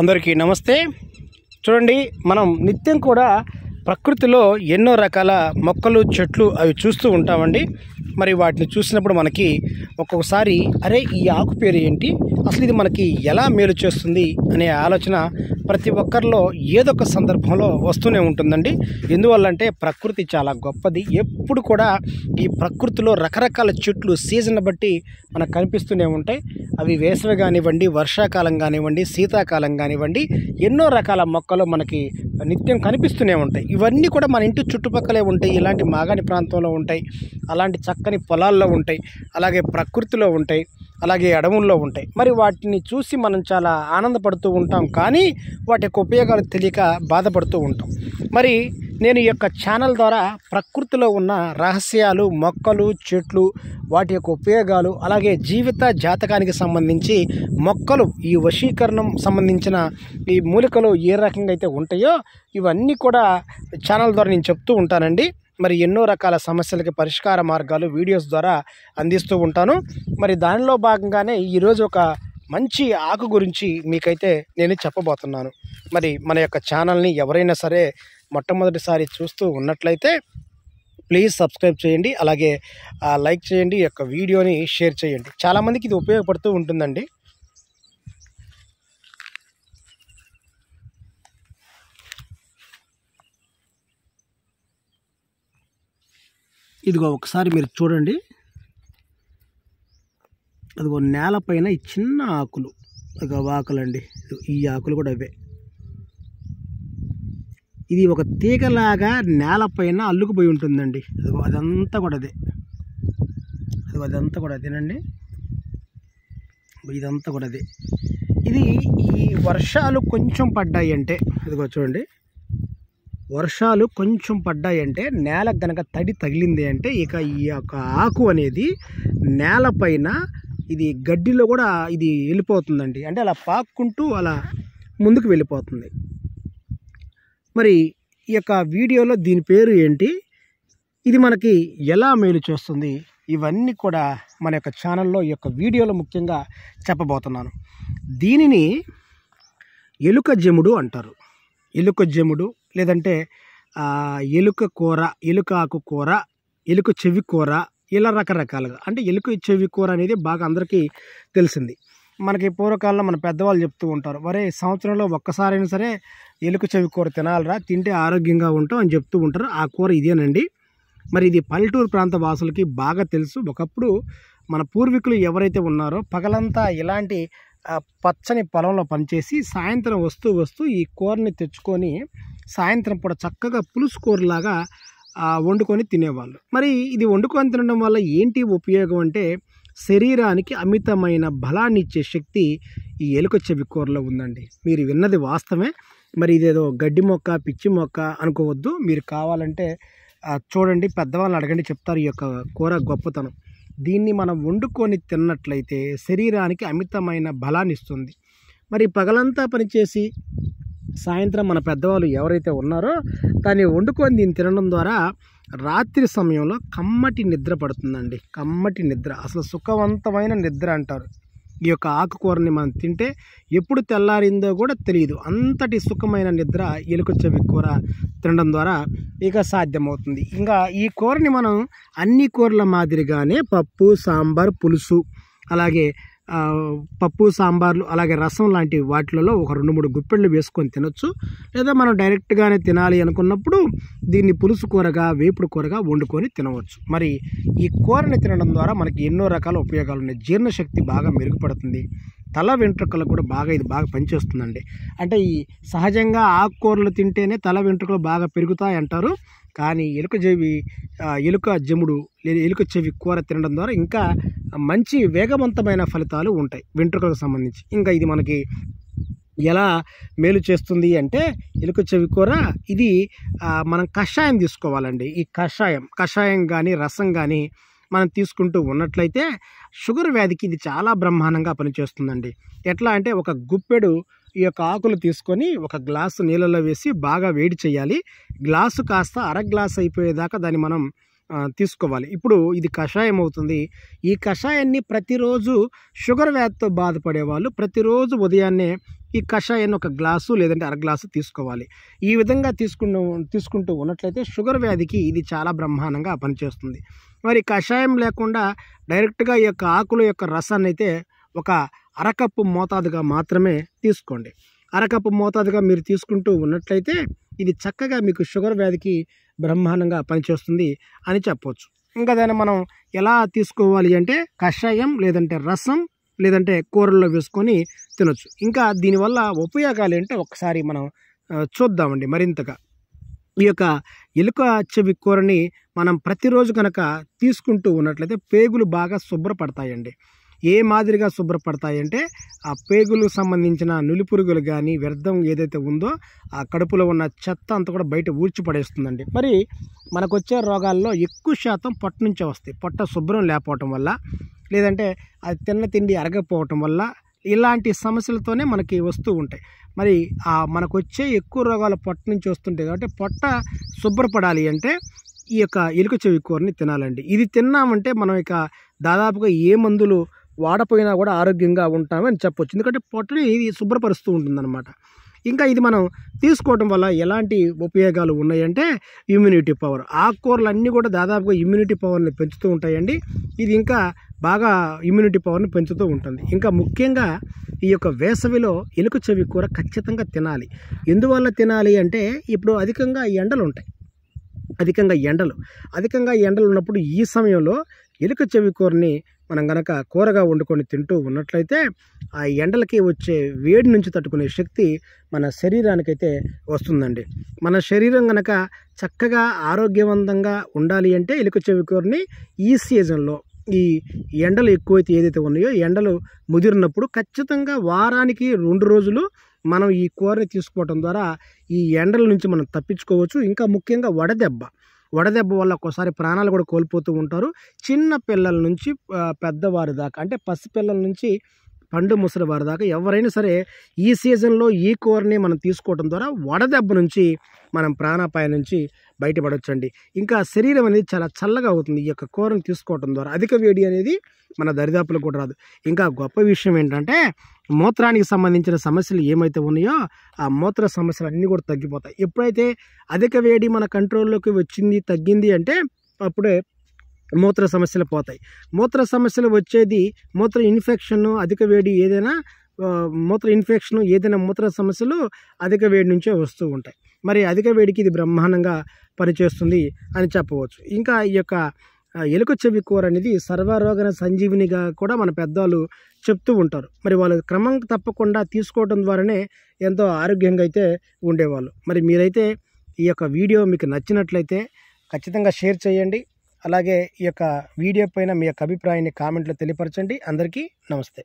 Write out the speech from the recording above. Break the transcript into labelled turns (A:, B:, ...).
A: అందరికీ నమస్తే చూడండి మనం నిత్యం కూడా ప్రకృతిలో ఎన్నో రకాల మొక్కలు చెట్లు అవి చూస్తూ ఉంటామండి మరి వాటిని చూసినప్పుడు మనకి ఒక్కొక్కసారి అరే ఈ ఆకు పేరు ఏంటి అసలు ఇది మనకి ఎలా మేలు చేస్తుంది అనే ఆలోచన ప్రతి ఒక్కరిలో ఏదొక సందర్భంలో వస్తూనే ఉంటుందండి ఎందువల్లంటే ప్రకృతి చాలా గొప్పది ఎప్పుడు కూడా ఈ ప్రకృతిలో రకరకాల చెట్లు సీజన్ బట్టి మనకు కనిపిస్తూనే ఉంటాయి అవి వేసవి కానివ్వండి వర్షాకాలం కానివ్వండి శీతాకాలం కానివ్వండి ఎన్నో రకాల మొక్కలు మనకి నిత్యం కనిపిస్తూనే ఉంటాయి ఇవన్నీ కూడా మన ఇంటి చుట్టుపక్కలే ఉంటాయి ఇలాంటి మాగాణి ప్రాంతంలో ఉంటాయి అలాంటి చక్కని పొలాల్లో ఉంటాయి అలాగే ప్రకృతిలో ఉంటాయి అలాగే అడవుల్లో ఉంటాయి మరి వాటిని చూసి మనం చాలా ఆనందపడుతూ ఉంటాం కానీ వాటి యొక్క ఉపయోగాలు తెలియక బాధపడుతూ ఉంటాం మరి నేను ఈ యొక్క ఛానల్ ద్వారా ప్రకృతిలో ఉన్న రహస్యాలు మొక్కలు చెట్లు వాటి యొక్క ఉపయోగాలు అలాగే జీవిత జాతకానికి సంబంధించి మొక్కలు ఈ వశీకరణం సంబంధించిన ఈ మూలికలు ఏ రకంగా అయితే ఉంటాయో ఇవన్నీ కూడా ఛానల్ ద్వారా నేను చెప్తూ ఉంటానండి మరి ఎన్నో రకాల సమస్యలకి పరిష్కార మార్గాలు వీడియోస్ ద్వారా అందిస్తూ ఉంటాను మరి దానిలో భాగంగానే ఈరోజు ఒక మంచి ఆకు గురించి మీకైతే నేను చెప్పబోతున్నాను మరి మన యొక్క ఛానల్ని ఎవరైనా సరే మొట్టమొదటిసారి చూస్తూ ఉన్నట్లయితే ప్లీజ్ సబ్స్క్రైబ్ చేయండి అలాగే లైక్ చేయండి యొక్క వీడియోని షేర్ చేయండి చాలామందికి ఇది ఉపయోగపడుతూ ఉంటుందండి ఇదిగో ఒకసారి మీరు చూడండి అదిగో నేలపైన ఈ చిన్న ఆకులు ఇక ఆకులండి ఈ ఆకులు కూడా అవే ఇది ఒక తీగలాగా నేలపైన అల్లుకుపోయి ఉంటుందండి అదిగో అదంతా కూడా అదే అదిగో అదంతా కూడా అదేనండి ఇదంతా కూడా అదే ఇది ఈ వర్షాలు కొంచెం పడ్డాయి అంటే ఇదిగో చూడండి వర్షాలు కొంచెం పడ్డాయంటే నేల గనక తడి తగిలింది అంటే ఇక ఈ యొక్క ఆకు అనేది నేలపైన ఇది గడ్డిలో కూడా ఇది వెళ్ళిపోతుందండి అంటే అలా పాక్కుంటూ అలా ముందుకు వెళ్ళిపోతుంది మరి ఈ యొక్క వీడియోలో దీని పేరు ఏంటి ఇది మనకి ఎలా మేలు చేస్తుంది ఇవన్నీ కూడా మన యొక్క ఛానల్లో ఈ యొక్క వీడియోలో ముఖ్యంగా చెప్పబోతున్నాను దీనిని ఎలుక జముడు అంటారు ఎలుక జముడు లేదంటే ఎలుక కూర ఎలుక ఆకు కూర ఎలుక చెవి కూర ఇలా రకరకాలుగా అంటే ఎలుక చెవి కూర అనేది బాగా అందరికీ తెలిసింది మనకి పూర్వకాలంలో మన పెద్దవాళ్ళు చెప్తూ ఉంటారు వరే సంవత్సరంలో ఒక్కసారైనా సరే ఎలుక చెవి కూర తినాలరా తింటే ఆరోగ్యంగా ఉంటాం అని చెప్తూ ఉంటారు ఆ కూర ఇదేనండి మరి ఇది పల్లెటూరు ప్రాంత వాసులకి బాగా తెలుసు ఒకప్పుడు మన పూర్వీకులు ఎవరైతే ఉన్నారో పగలంతా ఇలాంటి పచ్చని పొలంలో పనిచేసి సాయంత్రం వస్తూ వస్తూ ఈ కూరని తెచ్చుకొని సాయంత్రం పూట చక్కగా పులుసు కూరలాగా వండుకొని తినేవాళ్ళు మరి ఇది వండుకొని తినడం వల్ల ఏంటి ఉపయోగం అంటే శరీరానికి అమితమైన బలాన్ని ఇచ్చే శక్తి ఈ ఎలుక చెవి కూరలో ఉందండి మీరు విన్నది వాస్తవమే మరి ఇదేదో గడ్డి మొక్క పిచ్చి మొక్క అనుకోవద్దు మీరు కావాలంటే చూడండి పెద్దవాళ్ళని అడగండి చెప్తారు ఈ యొక్క కూర గొప్పతనం దీన్ని మనం వండుకొని తిన్నట్లయితే శరీరానికి అమితమైన బలాన్ని ఇస్తుంది మరి పగలంతా పనిచేసి సాయంత్రం మన పెద్దవాళ్ళు ఎవరైతే ఉన్నారో దాన్ని వండుకొని దీన్ని తినడం ద్వారా రాత్రి సమయంలో కమ్మటి నిద్ర పడుతుందండి కమ్మటి నిద్ర అసలు సుఖవంతమైన నిద్ర అంటారు ఈ యొక్క ఆకుకూరని మనం తింటే ఎప్పుడు తెల్లారిందో కూడా తెలియదు అంతటి సుఖమైన నిద్ర ఎలుక చెవి కూర తినడం ద్వారా ఇక సాధ్యమవుతుంది ఇంకా ఈ కూరని మనం అన్ని కూరల మాదిరిగానే పప్పు సాంబార్ పులుసు అలాగే పప్పు సాంబార్లు అలాగే రసం లాంటి వాటిలలో ఒక రెండు మూడు గుప్పెళ్ళు వేసుకొని తినొచ్చు లేదా మనం డైరెక్ట్గానే తినాలి అనుకున్నప్పుడు దీన్ని పులుసు కూరగా వేపుడు కూరగా వండుకొని తినవచ్చు మరి ఈ కూరని తినడం ద్వారా మనకి ఎన్నో రకాల ఉపయోగాలు ఉన్నాయి జీర్ణశక్తి బాగా మెరుగుపడుతుంది తల వెంట్రుకలు కూడా బాగా ఇది బాగా పనిచేస్తుందండి అంటే ఈ సహజంగా ఆకుకూరలు తింటేనే తల వెంట్రుకలు బాగా పెరుగుతాయి అంటారు కానీ ఎలుక చెవి ఎలుక జముడు లేదా ఎలుక చెవి కూర తినడం ద్వారా ఇంకా మంచి వేగవంతమైన ఫలితాలు ఉంటాయి వెంట్రుకలకు సంబంధించి ఇంకా ఇది మనకి ఎలా మేలు చేస్తుంది అంటే ఎలుక చెవి కూర ఇది మనం కషాయం తీసుకోవాలండి ఈ కషాయం కషాయం కానీ రసం కానీ మనం తీసుకుంటూ ఉన్నట్లయితే షుగర్ వ్యాధికి ఇది చాలా బ్రహ్మాండంగా పనిచేస్తుందండి ఎట్లా అంటే ఒక గుప్పెడు ఈ యొక్క ఆకులు తీసుకొని ఒక గ్లాసు నీళ్ళలో వేసి బాగా వేడి చేయాలి గ్లాసు కాస్త అర గ్లాస్ అయిపోయేదాకా దాన్ని మనం తీసుకోవాలి ఇప్పుడు ఇది కషాయం అవుతుంది ఈ కషాయాన్ని ప్రతిరోజు షుగర్ వ్యాధితో బాధపడే వాళ్ళు ప్రతిరోజు ఉదయాన్నే ఈ కషాయాన్ని ఒక గ్లాసు లేదంటే అర గ్లాసు తీసుకోవాలి ఈ విధంగా తీసుకుంటూ తీసుకుంటూ ఉన్నట్లయితే షుగర్ వ్యాధికి ఇది చాలా బ్రహ్మాండంగా పనిచేస్తుంది మరి కషాయం లేకుండా డైరెక్ట్గా ఈ యొక్క ఆకుల యొక్క రసాన్ని అయితే ఒక అరకప్పు మోతాదుగా మాత్రమే తీసుకోండి అరకప్పు మోతాదుగా మీరు తీసుకుంటూ ఉన్నట్లయితే ఇది చక్కగా మీకు షుగర్ వ్యాధికి బ్రహ్మాండంగా పనిచేస్తుంది అని చెప్పవచ్చు ఇంకా దాన్ని మనం ఎలా తీసుకోవాలి అంటే కషాయం లేదంటే రసం లేదంటే కూరల్లో వేసుకొని తినొచ్చు ఇంకా దీనివల్ల ఉపయోగాలు ఏంటంటే ఒకసారి మనం చూద్దామండి మరింతగా ఈ యొక్క ఎలుక చెవి కూరని మనం ప్రతిరోజు కనుక తీసుకుంటూ ఉన్నట్లయితే పేగులు బాగా శుభ్రపడతాయండి ఏ మాదిరిగా శుభ్రపడతాయంటే ఆ పేగులకు సంబంధించిన నులిపురుగులు కానీ వ్యర్థం ఏదైతే ఉందో ఆ కడుపులో ఉన్న చెత్త అంతా కూడా బయట ఊడ్చి పడేస్తుందండి మరి మనకు వచ్చే రోగాల్లో ఎక్కువ శాతం పొట్ట నుంచే వస్తాయి పొట్ట శుభ్రం లేకపోవటం వల్ల లేదంటే అది తిన్న తిండి అరగకపోవటం వల్ల ఇలాంటి సమస్యలతోనే మనకి వస్తూ ఉంటాయి మరి మనకు వచ్చే ఎక్కువ రోగాలు పొట్ట నుంచి వస్తుంటాయి కాబట్టి పొట్ట శుభ్రపడాలి అంటే ఈ యొక్క ఎలుక చెవి కూరని తినాలండి ఇది తిన్నామంటే మనం ఇక దాదాపుగా ఏ మందులు వాడపోయినా కూడా ఆరోగ్యంగా ఉంటామని చెప్పొచ్చు ఎందుకంటే పొట్టని ఇది శుభ్రపరుస్తూ ఉంటుందన్నమాట ఇంకా ఇది మనం తీసుకోవడం వల్ల ఎలాంటి ఉపయోగాలు ఉన్నాయంటే ఇమ్యూనిటీ పవర్ ఆకుకూరలు అన్నీ కూడా దాదాపుగా ఇమ్యూనిటీ పవర్ని పెంచుతూ ఉంటాయండి ఇది ఇంకా బాగా ఇమ్యూనిటీ పవర్ని పెంచుతూ ఉంటుంది ఇంకా ముఖ్యంగా ఈ యొక్క వేసవిలో ఎలుక చెవి కూర ఖచ్చితంగా తినాలి ఎందువల్ల తినాలి అంటే ఇప్పుడు అధికంగా ఎండలు ఉంటాయి అధికంగా ఎండలు అధికంగా ఎండలు ఉన్నప్పుడు ఈ సమయంలో ఎలుక చెవి కూరని మనం గనక కూరగా వండుకొని తింటూ ఉన్నట్లయితే ఆ ఎండలకి వచ్చే వేడి నుంచి తట్టుకునే శక్తి మన శరీరానికైతే వస్తుందండి మన శరీరం గనక చక్కగా ఆరోగ్యవంతంగా ఉండాలి అంటే ఎలుక చెవి కూరని ఈ సీజన్లో ఈ ఎండలు ఎక్కువైతే ఏదైతే ఉన్నాయో ఎండలు ముదిరినప్పుడు ఖచ్చితంగా వారానికి రెండు రోజులు మనం ఈ కూరని తీసుకోవటం ద్వారా ఈ ఎండల నుంచి మనం తప్పించుకోవచ్చు ఇంకా ముఖ్యంగా వడదెబ్బ వడదెబ్బ వల్ల ఒక్కోసారి ప్రాణాలు కూడా కోల్పోతూ ఉంటారు చిన్న పిల్లల నుంచి పెద్దవారి దాకా అంటే పసిపిల్లల నుంచి పండు ముసలి వారి దాకా ఎవరైనా సరే ఈ సీజన్లో ఈ కూరని మనం తీసుకోవడం ద్వారా వడదెబ్బ నుంచి మనం ప్రాణాపాయం నుంచి బయటపడవచ్చండి ఇంకా శరీరం అనేది చాలా చల్లగా అవుతుంది ఈ యొక్క కూరను తీసుకోవడం ద్వారా అధిక వేడి అనేది మన దరిదాపులకు కూడా రాదు ఇంకా గొప్ప విషయం ఏంటంటే మూత్రానికి సంబంధించిన సమస్యలు ఏమైతే ఉన్నాయో ఆ మూత్ర సమస్యలు అన్నీ కూడా తగ్గిపోతాయి ఎప్పుడైతే అధిక వేడి మన కంట్రోల్లోకి వచ్చింది తగ్గింది అంటే అప్పుడే మూత్ర సమస్యలు పోతాయి మూత్ర సమస్యలు వచ్చేది మూత్ర ఇన్ఫెక్షన్ అధిక వేడి ఏదైనా మూత్ర ఇన్ఫెక్షన్ ఏదైనా మూత్ర సమస్యలు అధిక వేడి నుంచే వస్తూ ఉంటాయి మరి అధిక వేడికి ఇది బ్రహ్మాండంగా పనిచేస్తుంది అని చెప్పవచ్చు ఇంకా ఈ యొక్క ఎలుక చెవి కూర అనేది సర్వరోగ సంజీవినిగా కూడా మన పెద్దవాళ్ళు చెప్తూ ఉంటారు మరి వాళ్ళు క్రమం తప్పకుండా తీసుకోవడం ద్వారానే ఎంతో ఆరోగ్యంగా అయితే ఉండేవాళ్ళు మరి మీరైతే ఈ యొక్క వీడియో మీకు నచ్చినట్లయితే ఖచ్చితంగా షేర్ చేయండి అలాగే ఈ యొక్క వీడియో పైన మీ యొక్క అభిప్రాయాన్ని కామెంట్లో తెలియపరచండి అందరికీ నమస్తే